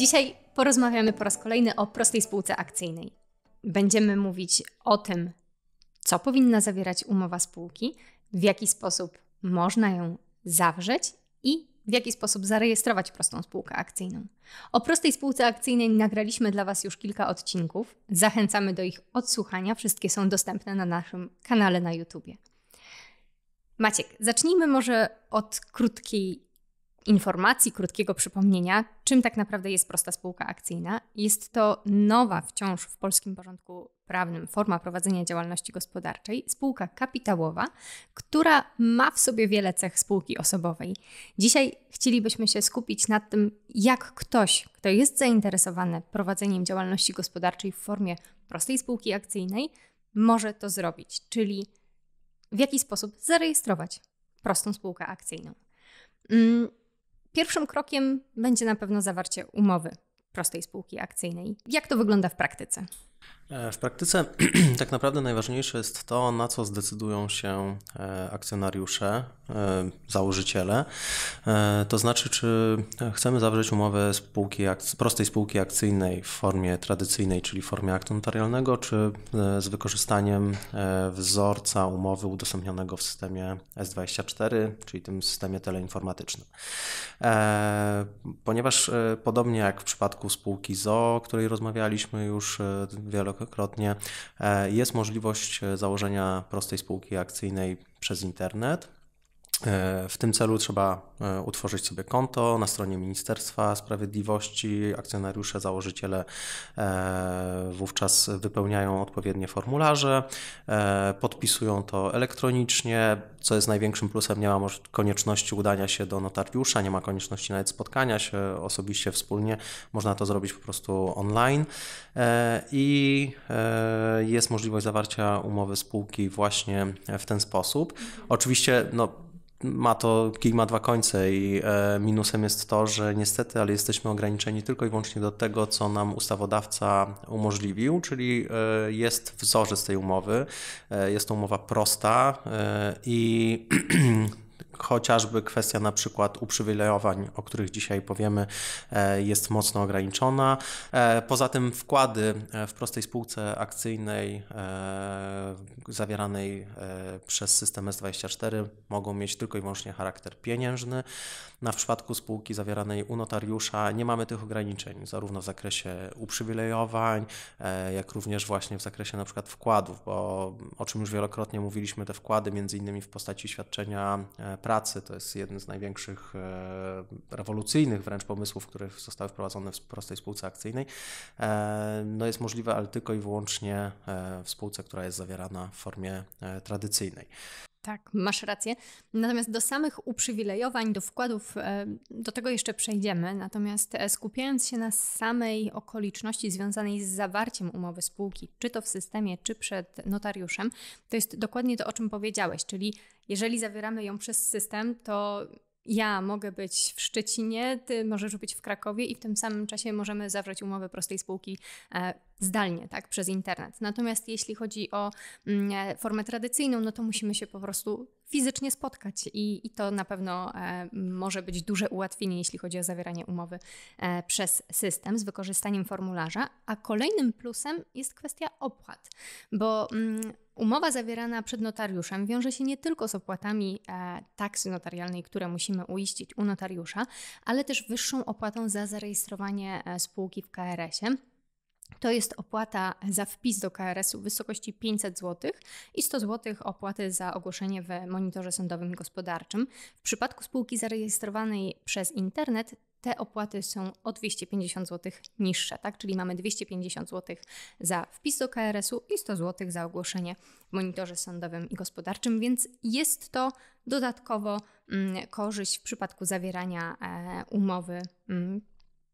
Dzisiaj porozmawiamy po raz kolejny o prostej spółce akcyjnej. Będziemy mówić o tym, co powinna zawierać umowa spółki, w jaki sposób można ją zawrzeć i w jaki sposób zarejestrować prostą spółkę akcyjną. O prostej spółce akcyjnej nagraliśmy dla Was już kilka odcinków. Zachęcamy do ich odsłuchania. Wszystkie są dostępne na naszym kanale na YouTube. Maciek, zacznijmy może od krótkiej informacji, krótkiego przypomnienia, czym tak naprawdę jest prosta spółka akcyjna. Jest to nowa wciąż w polskim porządku prawnym forma prowadzenia działalności gospodarczej, spółka kapitałowa, która ma w sobie wiele cech spółki osobowej. Dzisiaj chcielibyśmy się skupić na tym, jak ktoś, kto jest zainteresowany prowadzeniem działalności gospodarczej w formie prostej spółki akcyjnej, może to zrobić, czyli w jaki sposób zarejestrować prostą spółkę akcyjną. Mm, Pierwszym krokiem będzie na pewno zawarcie umowy prostej spółki akcyjnej. Jak to wygląda w praktyce? E, w praktyce tak naprawdę najważniejsze jest to, na co zdecydują się e, akcjonariusze, e, założyciele. To znaczy, czy chcemy zawrzeć umowę spółki, prostej spółki akcyjnej w formie tradycyjnej, czyli w formie aktu notarialnego, czy z wykorzystaniem wzorca umowy udostępnionego w systemie S24, czyli tym systemie teleinformatycznym. Ponieważ podobnie jak w przypadku spółki ZO, o której rozmawialiśmy już wielokrotnie, kilkakrotnie, e, jest możliwość e, założenia prostej spółki akcyjnej przez internet. E, w tym celu trzeba e, utworzyć sobie konto na stronie Ministerstwa Sprawiedliwości. Akcjonariusze, założyciele e, wówczas wypełniają odpowiednie formularze, podpisują to elektronicznie, co jest największym plusem. Nie ma konieczności udania się do notariusza, nie ma konieczności nawet spotkania się osobiście wspólnie. Można to zrobić po prostu online i jest możliwość zawarcia umowy spółki właśnie w ten sposób. Oczywiście, no, ma to, kij ma dwa końce i e, minusem jest to, że niestety, ale jesteśmy ograniczeni tylko i wyłącznie do tego, co nam ustawodawca umożliwił, czyli e, jest wzorzec tej umowy. E, jest to umowa prosta i chociażby kwestia na przykład uprzywilejowań, o których dzisiaj powiemy, e, jest mocno ograniczona. E, poza tym wkłady e, w prostej spółce akcyjnej zawieranej przez system S24 mogą mieć tylko i wyłącznie charakter pieniężny. Na w przypadku spółki zawieranej u notariusza nie mamy tych ograniczeń, zarówno w zakresie uprzywilejowań, jak również właśnie w zakresie na przykład wkładów, bo o czym już wielokrotnie mówiliśmy, te wkłady między innymi w postaci świadczenia pracy. To jest jeden z największych e, rewolucyjnych wręcz pomysłów, które zostały wprowadzone w prostej spółce akcyjnej. E, no jest możliwe, ale tylko i wyłącznie e, w spółce, która jest zawierana w formie tradycyjnej. Tak, masz rację. Natomiast do samych uprzywilejowań, do wkładów, e, do tego jeszcze przejdziemy. Natomiast e, skupiając się na samej okoliczności związanej z zawarciem umowy spółki, czy to w systemie, czy przed notariuszem, to jest dokładnie to, o czym powiedziałeś, czyli jeżeli zawieramy ją przez system, to ja mogę być w Szczecinie, ty możesz być w Krakowie i w tym samym czasie możemy zawrzeć umowę prostej spółki e, zdalnie, tak, przez internet. Natomiast jeśli chodzi o mm, e, formę tradycyjną, no to musimy się po prostu fizycznie spotkać i, i to na pewno e, może być duże ułatwienie, jeśli chodzi o zawieranie umowy przez system z wykorzystaniem formularza. A kolejnym plusem jest kwestia opłat, bo mm, Umowa zawierana przed notariuszem wiąże się nie tylko z opłatami e, taksy notarialnej, które musimy uiścić u notariusza, ale też wyższą opłatą za zarejestrowanie e, spółki w KRS-ie to jest opłata za wpis do KRS-u w wysokości 500 zł i 100 zł opłaty za ogłoszenie w monitorze sądowym i gospodarczym. W przypadku spółki zarejestrowanej przez internet te opłaty są o 250 zł niższe, tak? Czyli mamy 250 zł za wpis do KRS-u i 100 zł za ogłoszenie w monitorze sądowym i gospodarczym, więc jest to dodatkowo mm, korzyść w przypadku zawierania e, umowy mm,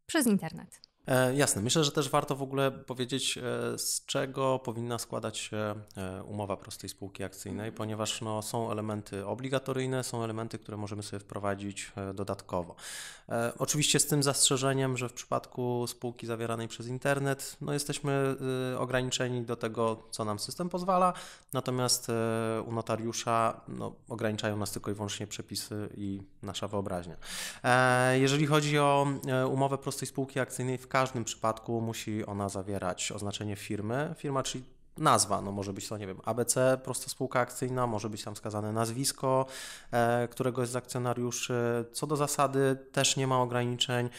przez internet. E, jasne, myślę, że też warto w ogóle powiedzieć, e, z czego powinna składać się e, umowa prostej spółki akcyjnej, ponieważ no, są elementy obligatoryjne, są elementy, które możemy sobie wprowadzić dodatkowo. E, oczywiście z tym zastrzeżeniem, że w przypadku spółki zawieranej przez internet, no jesteśmy e, ograniczeni do tego, co nam system pozwala, natomiast e, u notariusza no, ograniczają nas tylko i wyłącznie przepisy i nasza wyobraźnia. Jeżeli chodzi o umowę prostej spółki akcyjnej, w każdym przypadku musi ona zawierać oznaczenie firmy. Firma, czyli nazwa, no może być to, nie wiem, ABC, prosta spółka akcyjna, może być tam wskazane nazwisko którego któregoś z akcjonariuszy. Co do zasady też nie ma ograniczeń,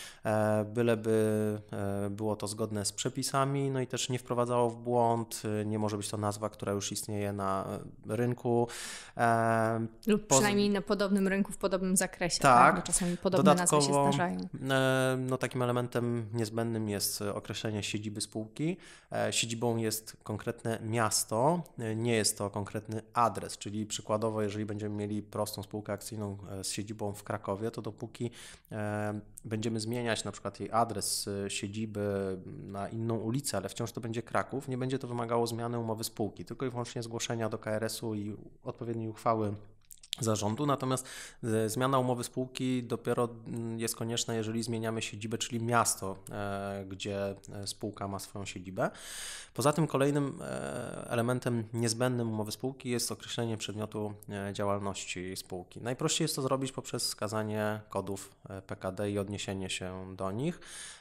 byle byleby e, było to zgodne z przepisami, no i też nie wprowadzało w błąd, e, nie może być to nazwa, która już istnieje na e, rynku. Lub no, przynajmniej na podobnym rynku, w podobnym zakresie. Tak. tak? Czasami podobne Dodatkowo, nazwy się zdarzają. no takim elementem niezbędnym jest określenie siedziby spółki. siedzibą jest konkretne konkretne miasto, e, nie jest to konkretny adres, czyli przykładowo, jeżeli będziemy mieli prostą spółkę akcyjną e, z siedzibą w Krakowie, to dopóki e, będziemy zmieniać na przykład jej adres siedziby na inną ulicę, ale wciąż to będzie Kraków, nie będzie to wymagało zmiany umowy spółki, tylko i wyłącznie zgłoszenia do KRS-u i odpowiedniej uchwały zarządu. Natomiast e, zmiana umowy spółki dopiero mm, jest konieczna, jeżeli zmieniamy siedzibę, czyli miasto, e, gdzie e, spółka ma swoją siedzibę. Poza tym kolejnym elementem niezbędnym umowy spółki jest określenie przedmiotu działalności spółki. Najprościej jest to zrobić poprzez wskazanie kodów PKD i odniesienie się do nich.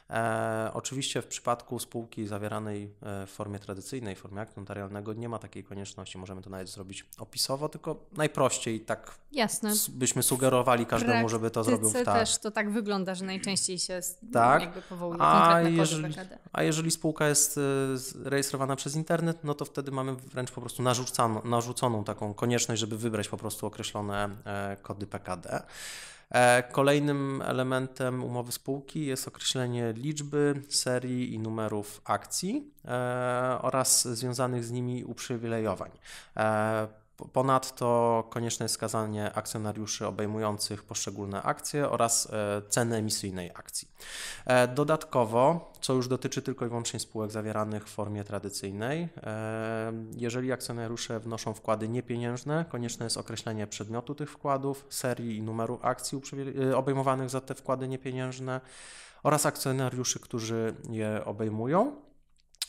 E, oczywiście w przypadku spółki zawieranej e, w formie tradycyjnej, w formie aktu notarialnego nie ma takiej konieczności. Możemy to nawet zrobić opisowo, tylko najprościej tak Jasne. byśmy sugerowali każdemu, żeby to zrobił w tak. też to tak wygląda, że najczęściej się no, tak. jakby powołuje a jeżeli, a jeżeli spółka jest e, rejestrowana przez internet, no to wtedy mamy wręcz po prostu narzuconą, narzuconą taką konieczność, żeby wybrać po prostu określone e, kody PKD. E, kolejnym elementem umowy spółki jest określenie liczby, serii i numerów akcji e, oraz związanych z nimi uprzywilejowań. E, Ponadto konieczne jest wskazanie akcjonariuszy obejmujących poszczególne akcje oraz e, ceny emisyjnej akcji. E, dodatkowo, co już dotyczy tylko i wyłącznie spółek zawieranych w formie tradycyjnej, e, jeżeli akcjonariusze wnoszą wkłady niepieniężne, konieczne jest określenie przedmiotu tych wkładów, serii i numeru akcji obejmowanych za te wkłady niepieniężne oraz akcjonariuszy, którzy je obejmują.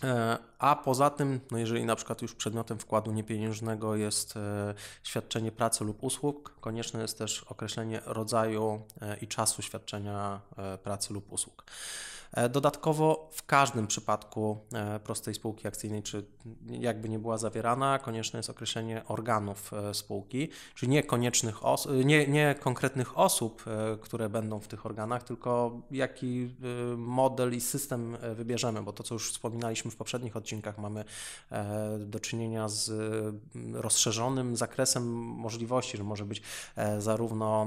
E, a poza tym, no jeżeli na przykład już przedmiotem wkładu niepieniężnego jest e, świadczenie pracy lub usług, konieczne jest też określenie rodzaju e, i czasu świadczenia pracy lub usług. E, dodatkowo w każdym przypadku e, prostej spółki akcyjnej, czy jakby nie była zawierana, konieczne jest określenie organów e, spółki, czyli nie, koniecznych os- nie, nie konkretnych osób, które będą w tych organach, tylko jaki model i system wybierzemy, bo to, co już wspominaliśmy w poprzednich odcinkach, mamy do czynienia z mm, rozszerzonym zakresem możliwości, że może być zarówno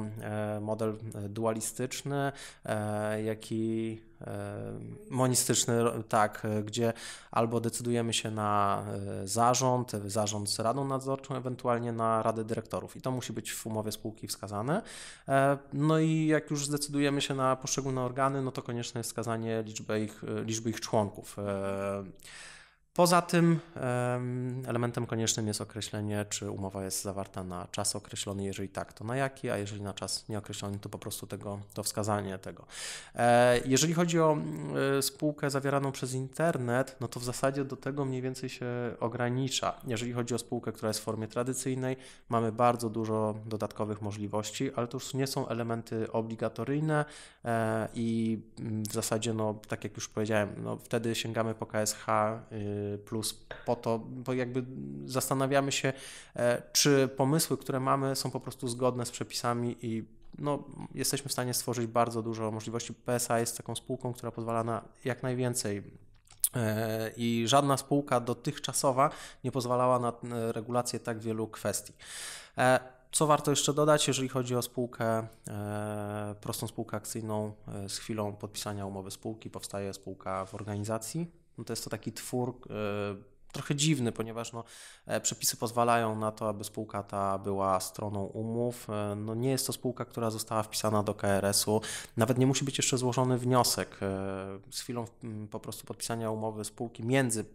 model dualistyczny, jak i E, monistyczny, tak, e, gdzie albo decydujemy się na e, zarząd, zarząd z radą nadzorczą, ewentualnie na radę dyrektorów i to musi być w umowie spółki wskazane. No i jak już zdecydujemy się na poszczególne organy, no to konieczne jest wskazanie liczby ich, liczby ich członków. Poza tym elementem koniecznym jest określenie, czy umowa jest zawarta na czas określony, jeżeli tak, to na jaki, a jeżeli na czas nieokreślony, to po prostu tego, to wskazanie tego. E, jeżeli chodzi o e, spółkę zawieraną przez internet, no to w zasadzie do tego mniej więcej się ogranicza. Jeżeli chodzi o spółkę, która jest w formie tradycyjnej, mamy bardzo dużo dodatkowych możliwości, ale to już nie są elementy obligatoryjne e, i mm, w zasadzie, no tak jak już powiedziałem, no wtedy sięgamy po KSH y, plus po to, bo jakby zastanawiamy się, e, czy pomysły, które mamy, są po prostu zgodne z przepisami i no, jesteśmy w stanie stworzyć bardzo dużo możliwości. PSA jest taką spółką, która pozwala na jak najwięcej e, i żadna spółka dotychczasowa nie pozwalała na e, regulację tak wielu kwestii. Co warto jeszcze dodać, jeżeli chodzi o spółkę, prostą spółkę akcyjną, z chwilą podpisania umowy spółki powstaje spółka w organizacji no to jest to taki twór e, trochę dziwny, ponieważ no, e, przepisy pozwalają na to, aby spółka ta była stroną umów. E, no, nie jest to spółka, która została wpisana do KRS-u. Nawet nie musi być jeszcze złożony wniosek. Z chwilą mm, po prostu podpisania umowy spółki, między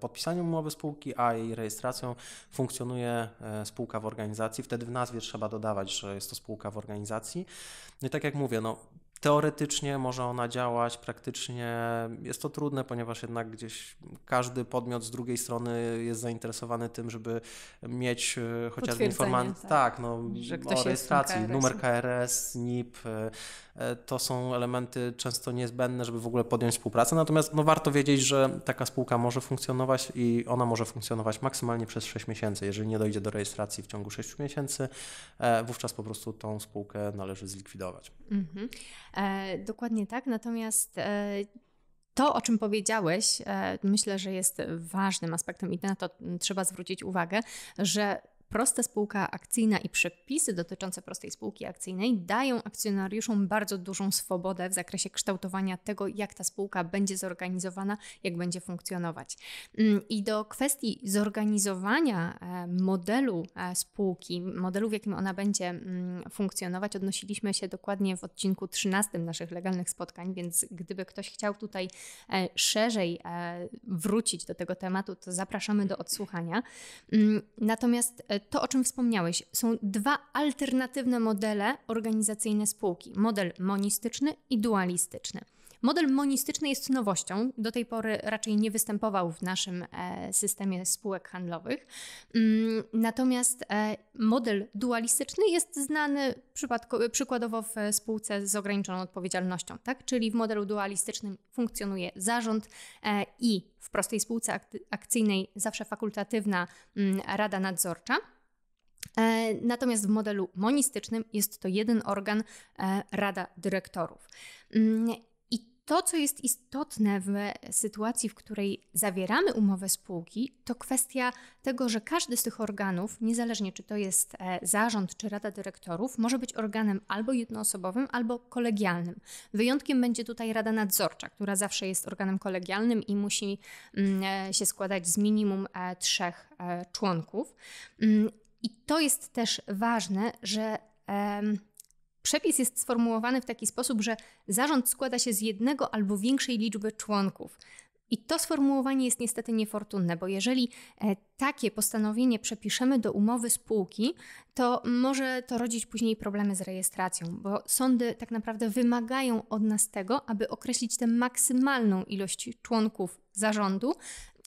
podpisaniem umowy spółki a jej rejestracją funkcjonuje spółka w organizacji. Wtedy w nazwie trzeba dodawać, że jest to spółka w organizacji. No i tak jak mówię, no, Teoretycznie może ona działać, praktycznie jest to trudne, ponieważ jednak gdzieś każdy podmiot z drugiej strony jest zainteresowany tym, żeby mieć e, chociażby informację, tak. tak, no, o rejestracji, numer KRS, NIP, e, E, to są elementy często niezbędne, żeby w ogóle podjąć współpracę. Natomiast no, warto wiedzieć, że taka spółka może funkcjonować i ona może funkcjonować maksymalnie przez 6 miesięcy. Jeżeli nie dojdzie do rejestracji w ciągu 6 miesięcy, e, wówczas po prostu tą spółkę należy zlikwidować. Mhm. E, dokładnie tak. Natomiast e... To, o czym powiedziałeś, e, myślę, że jest ważnym aspektem i na to trzeba zwrócić uwagę, że Prosta spółka akcyjna i przepisy dotyczące prostej spółki akcyjnej dają akcjonariuszom bardzo dużą swobodę w zakresie kształtowania tego, jak ta spółka będzie zorganizowana, jak będzie funkcjonować. Mm, I do kwestii zorganizowania e, modelu e, spółki, modelu, w jakim ona będzie mm, funkcjonować, odnosiliśmy się dokładnie w odcinku 13 naszych legalnych spotkań, więc gdyby ktoś chciał tutaj e, szerzej wrócić do tego tematu, to zapraszamy do odsłuchania. Mm, natomiast to, o czym wspomniałeś, są dwa alternatywne modele organizacyjne spółki: model monistyczny i dualistyczny. Model monistyczny jest nowością. Do tej pory raczej nie występował w naszym e, systemie spółek handlowych. Mm, natomiast e, model dualistyczny jest znany przykładowo w spółce z ograniczoną odpowiedzialnością, tak? czyli w modelu dualistycznym funkcjonuje zarząd e, i w prostej spółce akcyjnej zawsze fakultatywna mm, rada nadzorcza. Natomiast w modelu monistycznym jest to jeden organ, Rada Dyrektorów. Mm, to, co jest istotne w sytuacji, w której zawieramy umowę spółki, to kwestia tego, że każdy z tych organów, niezależnie czy to jest e, zarząd czy rada dyrektorów, może być organem albo jednoosobowym, albo kolegialnym. Wyjątkiem będzie tutaj rada nadzorcza, która zawsze jest organem kolegialnym i musi mm, e, się składać z minimum e, trzech członków. Mm, I to jest też ważne, że Przepis jest sformułowany w taki sposób, że zarząd składa się z jednego albo większej liczby członków. I to sformułowanie jest niestety niefortunne, bo jeżeli e, takie postanowienie przepiszemy do umowy spółki, to może to rodzić później problemy z rejestracją, bo sądy tak naprawdę wymagają od nas tego, aby określić tę maksymalną ilość członków zarządu,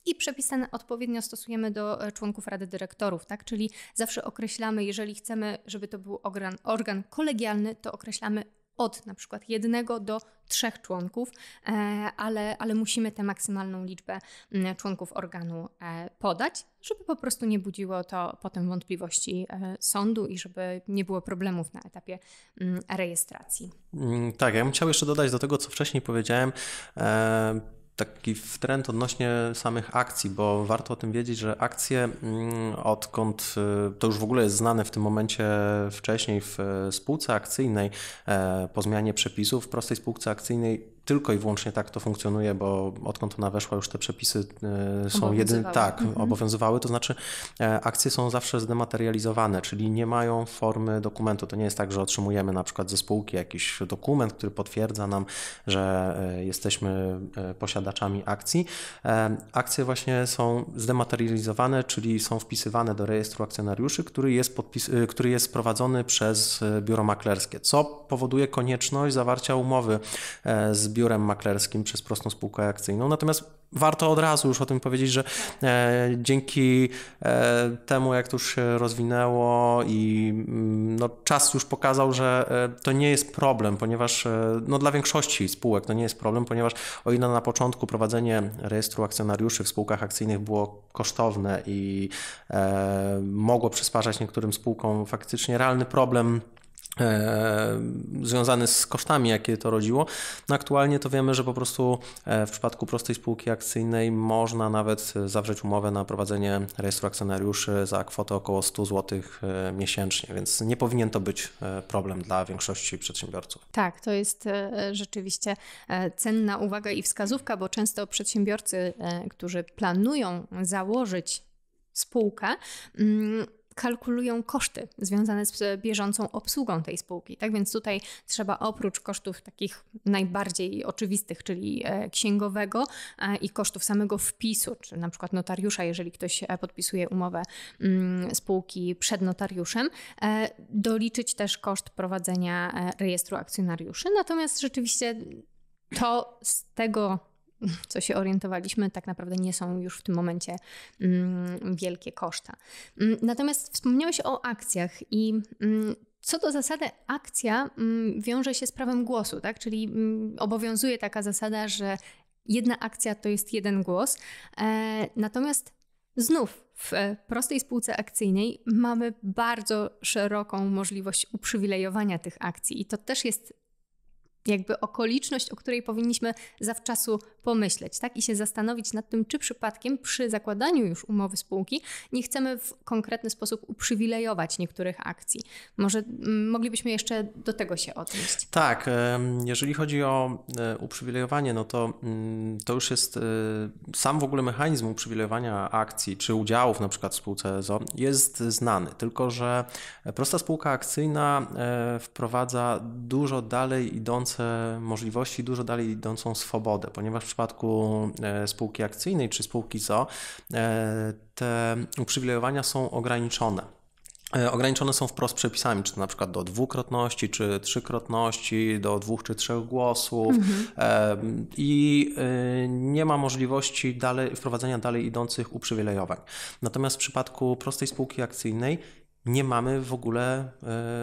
i przepisane odpowiednio stosujemy do e, członków Rady Dyrektorów, tak? Czyli zawsze określamy, jeżeli chcemy, żeby to był organ, organ kolegialny, to określamy od na przykład jednego do trzech członków, e, ale, ale musimy tę maksymalną liczbę mm, członków organu e, podać, żeby po prostu nie budziło to potem wątpliwości sądu i żeby nie było problemów na etapie mm, rejestracji. Mm, tak, ja bym chciał jeszcze dodać do tego, co wcześniej powiedziałem taki trend odnośnie samych akcji, bo warto o tym wiedzieć, że akcje mm, odkąd y, to już w ogóle jest znane w tym momencie wcześniej w y, spółce akcyjnej e, po zmianie przepisów w prostej spółce akcyjnej tylko i wyłącznie tak to funkcjonuje, bo odkąd ona weszła, już te przepisy y, są jedyne. Tak, mhm. obowiązywały, to znaczy e, akcje są zawsze zdematerializowane, czyli nie mają formy dokumentu. To nie jest tak, że otrzymujemy na przykład ze spółki jakiś dokument, który potwierdza nam, że e, jesteśmy e, posiadaczami akcji. Akcje właśnie są zdematerializowane, czyli są wpisywane do rejestru akcjonariuszy, który jest, podpis, który jest prowadzony przez biuro maklerskie, co powoduje konieczność zawarcia umowy z biurem maklerskim przez prostą spółkę akcyjną. Natomiast warto od razu już o tym powiedzieć, że e, dzięki e, temu, jak to już się rozwinęło i mm, no, czas już pokazał, że e, to nie jest problem, ponieważ e, no, dla większości spółek to nie jest problem, ponieważ o ile na początku prowadzenie rejestru akcjonariuszy w spółkach akcyjnych było kosztowne i e, mogło przysparzać niektórym spółkom faktycznie realny problem, E, związany z kosztami, jakie to rodziło. No aktualnie to wiemy, że po prostu e, w przypadku prostej spółki akcyjnej można nawet zawrzeć umowę na prowadzenie rejestru akcjonariuszy za kwotę około 100 zł e, miesięcznie, więc nie powinien to być problem dla większości przedsiębiorców. Tak, to jest rzeczywiście cenna uwaga i wskazówka, bo często przedsiębiorcy, którzy planują założyć spółkę, mm, kalkulują koszty związane z bieżącą obsługą tej spółki. Tak więc tutaj trzeba oprócz kosztów takich najbardziej oczywistych, czyli e, księgowego e, i kosztów samego wpisu, czy na przykład notariusza, jeżeli ktoś e, podpisuje umowę mm, spółki przed notariuszem, doliczyć też koszt prowadzenia rejestru akcjonariuszy. Natomiast rzeczywiście to z tego co się orientowaliśmy, tak naprawdę nie są już w tym momencie mm, wielkie koszta. Mm, natomiast wspomniałeś o akcjach i mm, co do zasady, akcja wiąże się z prawem głosu, tak? czyli obowiązuje taka zasada, że jedna akcja to jest jeden głos. E, natomiast znów w e, prostej spółce akcyjnej mamy bardzo szeroką możliwość uprzywilejowania tych akcji, i to też jest jakby okoliczność, o której powinniśmy zawczasu pomyśleć, tak? I się zastanowić nad tym, czy przypadkiem przy zakładaniu już umowy spółki nie chcemy w konkretny sposób uprzywilejować niektórych akcji. Może mm, moglibyśmy jeszcze do tego się odnieść. Tak, jeżeli chodzi o e, uprzywilejowanie, no to mm, to już jest e, sam w ogóle mechanizm uprzywilejowania akcji czy udziałów na przykład w spółce EZO jest znany, tylko że prosta spółka akcyjna e, wprowadza dużo dalej idące dające możliwości, dużo dalej idącą swobodę, ponieważ w przypadku e, spółki akcyjnej czy spółki ZO e, te uprzywilejowania są ograniczone e, ograniczone są wprost przepisami, czy to na przykład do dwukrotności, czy trzykrotności, do dwóch czy trzech głosów mhm. i nie ma możliwości dalej, wprowadzenia dalej idących uprzywilejowań. Natomiast w przypadku prostej spółki akcyjnej nie mamy w ogóle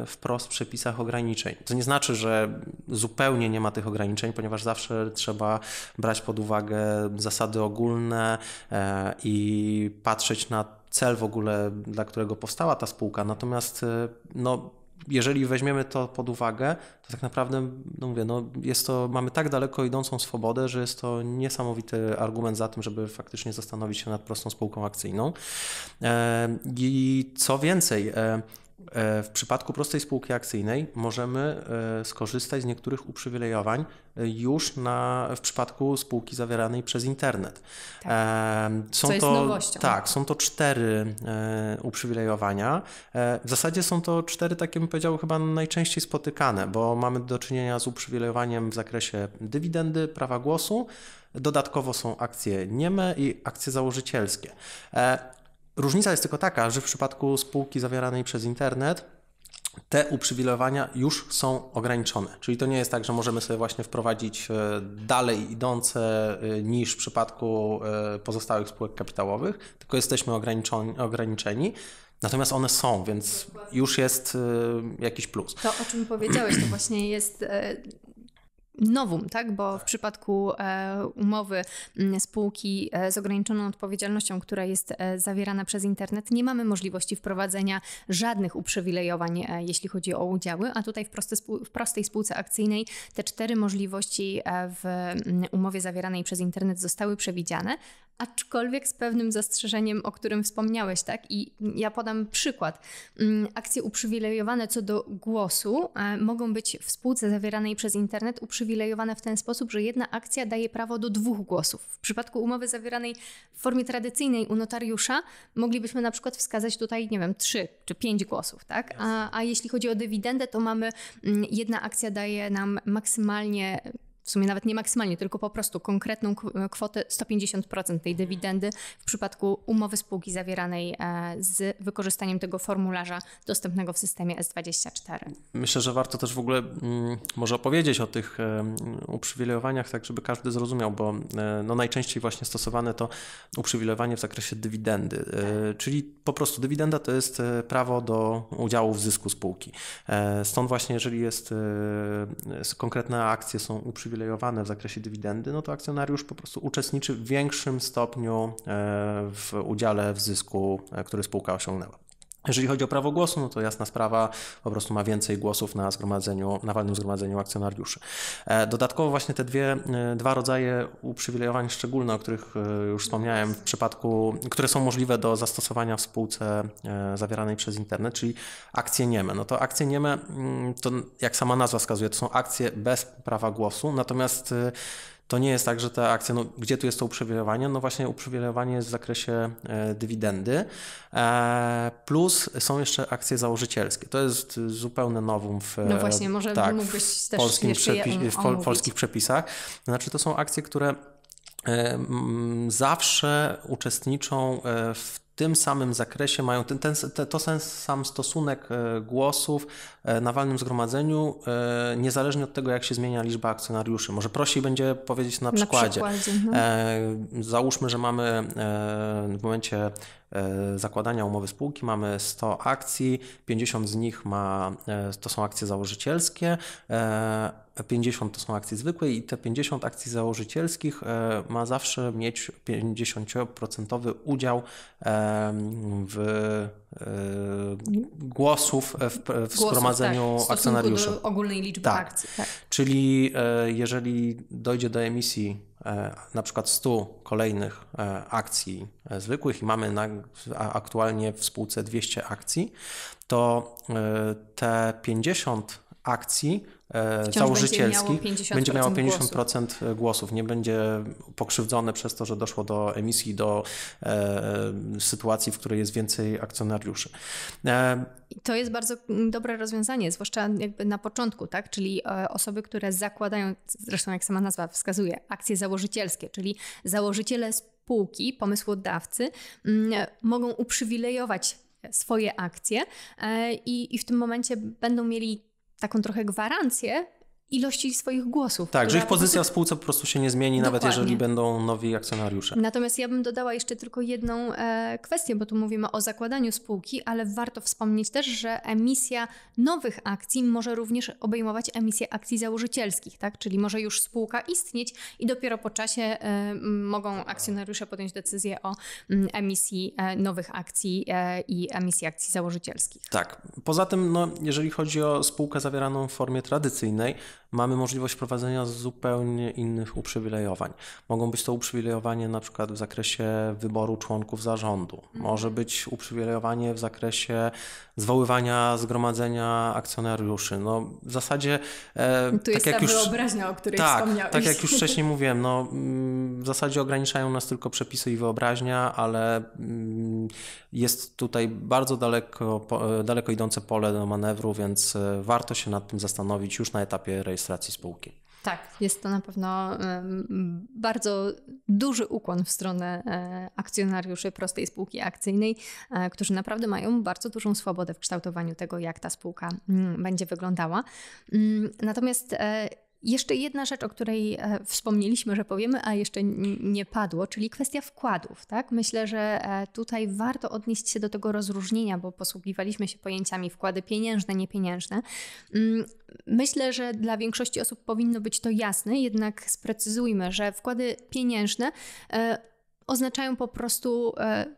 e, wprost w przepisach ograniczeń. To nie znaczy, że zupełnie nie ma tych ograniczeń, ponieważ zawsze trzeba brać pod uwagę zasady ogólne e, i patrzeć na cel w ogóle, dla którego powstała ta spółka. Natomiast e, no, jeżeli weźmiemy to pod uwagę, to tak naprawdę, no mówię, no jest to, mamy tak daleko idącą swobodę, że jest to niesamowity argument za tym, żeby faktycznie zastanowić się nad prostą spółką akcyjną. E, I co więcej, e, E, w przypadku prostej spółki akcyjnej możemy e, skorzystać z niektórych uprzywilejowań e, już na, w przypadku spółki zawieranej przez internet. Tak. Są Co jest to, nowością. Tak, są to cztery uprzywilejowania. W zasadzie są to cztery takie, bym powiedział, chyba najczęściej spotykane, bo mamy do czynienia z uprzywilejowaniem w zakresie dywidendy, prawa głosu, Dodatkowo są akcje nieme i akcje założycielskie. Różnica jest tylko taka, że w przypadku spółki zawieranej przez internet te uprzywilejowania już są ograniczone. Czyli to nie jest tak, że możemy sobie właśnie wprowadzić e, dalej idące e, niż w przypadku e, pozostałych spółek kapitałowych, tylko jesteśmy ograniczeni. ograniczeni. Natomiast one są, więc już jest jakiś plus. To, o czym powiedziałeś, to właśnie jest nowum, tak? Bo w przypadku e, umowy mm, spółki e, z ograniczoną odpowiedzialnością, która jest e, zawierana przez internet, nie mamy możliwości wprowadzenia żadnych uprzywilejowań, jeśli chodzi o udziały, a tutaj w, proste, w prostej spółce akcyjnej te cztery możliwości w mm, umowie zawieranej przez internet zostały przewidziane, aczkolwiek z pewnym zastrzeżeniem, o którym wspomniałeś, tak? I ja podam przykład. Mm, akcje uprzywilejowane co do głosu e, mogą być w spółce zawieranej przez internet uprzywilejowane w ten sposób, że jedna akcja daje prawo do dwóch głosów. W przypadku umowy zawieranej w formie tradycyjnej u notariusza moglibyśmy na przykład wskazać tutaj, nie wiem, trzy czy pięć głosów, tak? A, a jeśli chodzi o dywidendę, to mamy mm, jedna akcja daje nam maksymalnie w sumie nawet nie maksymalnie, tylko po prostu konkretną e, kwotę 150% tej dywidendy w przypadku umowy spółki zawieranej e, z wykorzystaniem tego formularza dostępnego w systemie S24. Myślę, że warto też w ogóle mm, może opowiedzieć o tych e, uprzywilejowaniach, tak żeby każdy zrozumiał, bo no najczęściej właśnie stosowane to uprzywilejowanie w zakresie dywidendy, tak. czyli po prostu dywidenda to jest prawo do udziału w zysku spółki. Stąd właśnie jeżeli jest konkretne akcje są uprzywilejowane, uprzywilejowane w zakresie dywidendy, no to akcjonariusz po prostu uczestniczy w większym stopniu e, w udziale w zysku, e, który spółka osiągnęła. Jeżeli chodzi o prawo głosu, no to jasna sprawa, po prostu ma więcej głosów na zgromadzeniu, na walnym zgromadzeniu akcjonariuszy. E, dodatkowo właśnie te dwie, e, dwa rodzaje uprzywilejowań szczególne, o których e, już wspomniałem w przypadku, które są możliwe do zastosowania w spółce zawieranej przez internet, czyli akcje nieme. No to akcje nieme, mm, to jak sama nazwa wskazuje, to są akcje bez prawa głosu, natomiast to nie jest tak, że te akcje, no, gdzie tu jest to uprzywilejowanie? No właśnie uprzywilejowanie jest w zakresie e, dywidendy, e, plus są jeszcze akcje założycielskie. To jest zupełnie nową w, no właśnie, może tak, mógłbyś też polskim przepi- w pol- polskich przepisach. Znaczy to są akcje, które e, zawsze uczestniczą w tym samym zakresie mają ten, ten, ten, to sam stosunek e, głosów e, na walnym zgromadzeniu, e, niezależnie od tego, jak się zmienia liczba akcjonariuszy. Może prościej będzie powiedzieć na przykładzie. Na przykładzie mhm. Załóżmy, że mamy w momencie zakładania umowy spółki mamy 100 akcji, 50 z nich ma, to są akcje założycielskie 50 to są akcje zwykłe i te 50 akcji założycielskich e, ma zawsze mieć 50% udział e, w e, głosów w, w zgromadzeniu głosów, tak, w akcjonariuszy. Do ogólnej liczby tak. akcji. Tak. Czyli jeżeli dojdzie do emisji na przykład 100 kolejnych akcji zwykłych i mamy na, aktualnie w spółce 200 akcji, to te 50 akcji E, Wciąż będzie miało 50%, będzie miało 50% głosów. głosów. Nie będzie pokrzywdzone przez to, że doszło do emisji, do e, sytuacji, w której jest więcej akcjonariuszy. E, to jest bardzo dobre rozwiązanie, zwłaszcza jakby na początku, tak? czyli e, osoby, które zakładają, zresztą jak sama nazwa wskazuje, akcje założycielskie, czyli założyciele spółki, pomysłodawcy m, mm, mogą uprzywilejować swoje akcje e, i, i w tym momencie będą mieli taką trochę gwarancję, ilości swoich głosów. Tak, że ich pozycja w spółce po prostu się nie zmieni, Dokładnie. nawet jeżeli będą nowi akcjonariusze. Natomiast ja bym dodała jeszcze tylko jedną e, kwestię, bo tu mówimy o zakładaniu spółki, ale warto wspomnieć też, że emisja nowych akcji może również obejmować emisję akcji założycielskich, tak? czyli może już spółka istnieć i dopiero po czasie e, mogą akcjonariusze podjąć decyzję o m, emisji e, nowych akcji e, i emisji akcji założycielskich. Tak. Poza tym, no, jeżeli chodzi o spółkę zawieraną w formie tradycyjnej, mamy możliwość prowadzenia zupełnie innych uprzywilejowań. Mogą być to uprzywilejowanie na przykład w zakresie wyboru członków zarządu, może mhm. być uprzywilejowanie w zakresie zwoływania zgromadzenia akcjonariuszy. No, w zasadzie. E, tu tak jest jak ta już, wyobraźnia, o której tak, wspomniałeś. Tak, jak już wcześniej mówiłem, no, mm, w zasadzie ograniczają nas tylko przepisy i wyobraźnia, ale mm, jest tutaj bardzo daleko, e, daleko idące pole do manewru, więc e, warto się nad tym zastanowić już na etapie rejestracji spółki. Tak, jest to na pewno bardzo duży ukłon w stronę e, akcjonariuszy prostej spółki akcyjnej, e, którzy naprawdę mają bardzo dużą swobodę w kształtowaniu tego, jak ta spółka mm, będzie wyglądała. Mm, natomiast e, jeszcze jedna rzecz, o której e, wspomnieliśmy, że powiemy, a jeszcze nie padło, czyli kwestia wkładów. Tak? Myślę, że e, tutaj warto odnieść się do tego rozróżnienia, bo posługiwaliśmy się pojęciami wkłady pieniężne, niepieniężne. Mm, myślę, że dla większości osób powinno być to jasne, jednak sprecyzujmy, że wkłady pieniężne e, oznaczają po prostu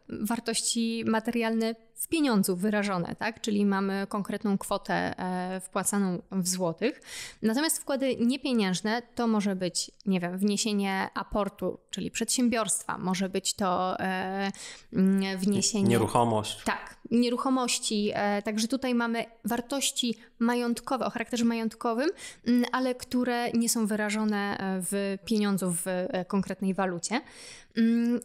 wartości materialne z pieniądzów wyrażone, tak? czyli mamy konkretną kwotę e, wpłacaną w złotych. Natomiast wkłady niepieniężne to może być, nie wiem, wniesienie aportu, czyli przedsiębiorstwa, może być to e, mm, wniesienie. Nieruchomość. Tak, nieruchomości. E, także tutaj mamy wartości majątkowe, o charakterze majątkowym, mm, ale które nie są wyrażone w pieniądzu w konkretnej walucie. Mm,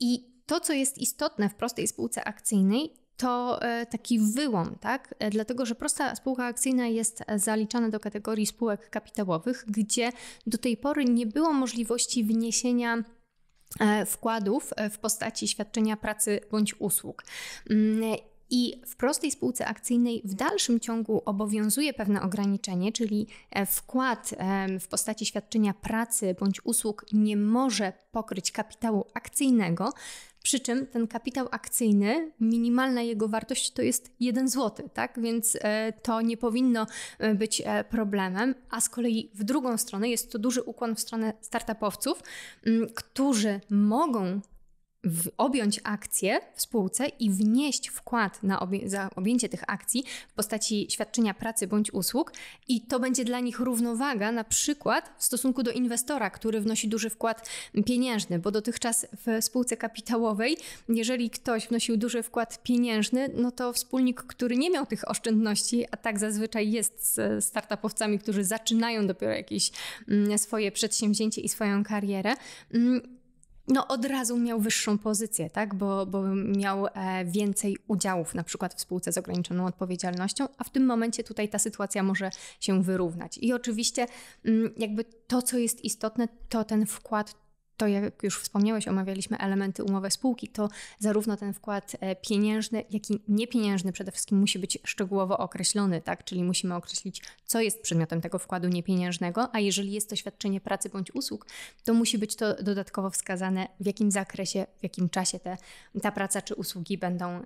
I to, co jest istotne w prostej spółce akcyjnej, to e, taki wyłom, tak? E, dlatego, że prosta spółka akcyjna jest zaliczana do kategorii spółek kapitałowych, gdzie do tej pory nie było możliwości wniesienia e, wkładów w postaci świadczenia pracy bądź usług. Mm, I w prostej spółce akcyjnej w dalszym ciągu obowiązuje pewne ograniczenie, czyli wkład w postaci świadczenia pracy bądź usług nie może pokryć kapitału akcyjnego, przy czym ten kapitał akcyjny, minimalna jego wartość to jest 1 zł, tak? Więc e, to nie powinno e, być e, problemem. A z kolei w drugą stronę jest to duży ukłon w stronę startupowców, którzy mogą w, objąć akcje w spółce i wnieść wkład na obie, za objęcie tych akcji w postaci świadczenia pracy bądź usług, i to będzie dla nich równowaga, na przykład w stosunku do inwestora, który wnosi duży wkład pieniężny, bo dotychczas w spółce kapitałowej, jeżeli ktoś wnosił duży wkład pieniężny, no to wspólnik, który nie miał tych oszczędności, a tak zazwyczaj jest z startupowcami, którzy zaczynają dopiero jakieś mm, swoje przedsięwzięcie i swoją karierę, mm, no od razu miał wyższą pozycję, tak? bo, bo miał e, więcej udziałów na przykład w spółce z ograniczoną odpowiedzialnością, a w tym momencie tutaj ta sytuacja może się wyrównać. I oczywiście mm, jakby to, co jest istotne, to ten wkład to jak już wspomniałeś, omawialiśmy elementy umowy spółki, to zarówno ten wkład e, pieniężny, jak i niepieniężny przede wszystkim musi być szczegółowo określony, tak? Czyli musimy określić, co jest przedmiotem tego wkładu niepieniężnego, a jeżeli jest to świadczenie pracy bądź usług, to musi być to dodatkowo wskazane, w jakim zakresie, w jakim czasie te, ta praca czy usługi będą e,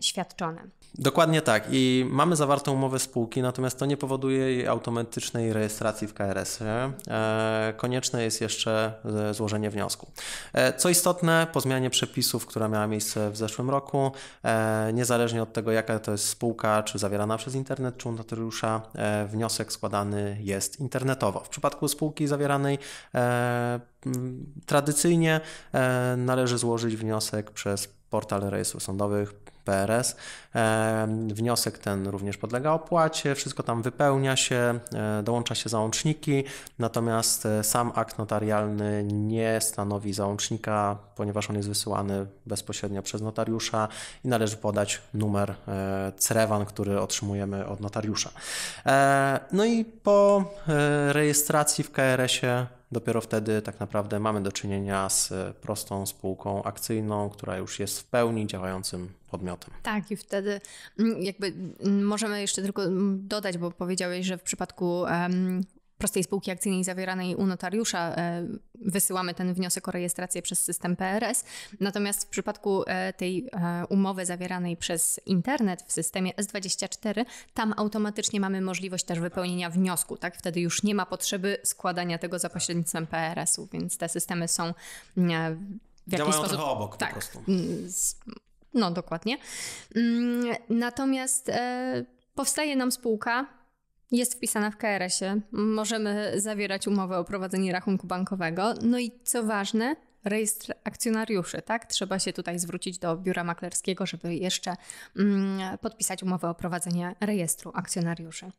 świadczone. Dokładnie tak. I mamy zawartą umowę spółki, natomiast to nie powoduje jej automatycznej rejestracji w KRS-ie. E, konieczne jest jeszcze e, złożenie wniosku wniosku. E, co istotne, po zmianie przepisów, która miała miejsce w zeszłym roku, e, niezależnie od tego, jaka to jest spółka, czy zawierana przez internet, czy notariusza, e, wniosek składany jest internetowo. W przypadku spółki zawieranej tradycyjnie należy złożyć wniosek przez portal rejestru sądowych PRS. Wniosek ten również podlega opłacie, wszystko tam wypełnia się, e, dołącza się załączniki, natomiast e, sam akt notarialny nie stanowi załącznika, ponieważ on jest wysyłany bezpośrednio przez notariusza i należy podać numer e, crewan, który otrzymujemy od notariusza. No i po rejestracji w KRS-ie dopiero wtedy tak naprawdę mamy do czynienia z e, prostą spółką akcyjną, która już jest w pełni działającym podmiotem. Tak, i wtedy mm, jakby mm, możemy jeszcze tylko mm, dodać, bo powiedziałeś, że w przypadku prostej spółki akcyjnej zawieranej u notariusza e, wysyłamy ten wniosek o rejestrację przez system PRS. Natomiast w przypadku e, tej e, umowy zawieranej przez internet w systemie S24, tam automatycznie mamy możliwość też wypełnienia wniosku, tak? Wtedy już nie ma potrzeby składania tego za pośrednictwem PRS-u, więc te systemy są w jakiś Działają sposób... obok tak, po prostu. Mm, no, dokładnie. Mm, natomiast powstaje nam spółka, jest wpisana w KRS-ie, możemy zawierać umowę o prowadzenie rachunku bankowego. No i co ważne, rejestr akcjonariuszy, tak? Trzeba się tutaj zwrócić do biura maklerskiego, żeby jeszcze mm, podpisać umowę o prowadzenie rejestru akcjonariuszy.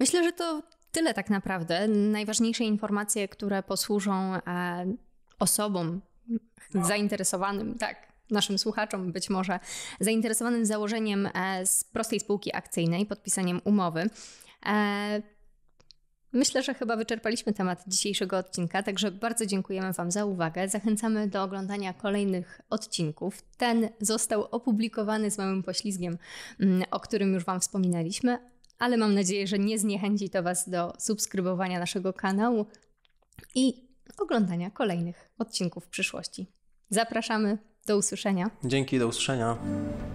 Myślę, że to tyle tak naprawdę. Najważniejsze informacje, które posłużą e, osobom no. zainteresowanym, tak, naszym słuchaczom być może zainteresowanym założeniem e, z prostej spółki akcyjnej, podpisaniem umowy. E, myślę, że chyba wyczerpaliśmy temat dzisiejszego odcinka, także bardzo dziękujemy Wam za uwagę. Zachęcamy do oglądania kolejnych odcinków. Ten został opublikowany z małym poślizgiem, mm, o którym już Wam wspominaliśmy, ale mam nadzieję, że nie zniechęci to Was do subskrybowania naszego kanału i oglądania kolejnych odcinków w przyszłości. Zapraszamy, do usłyszenia. Dzięki, do usłyszenia.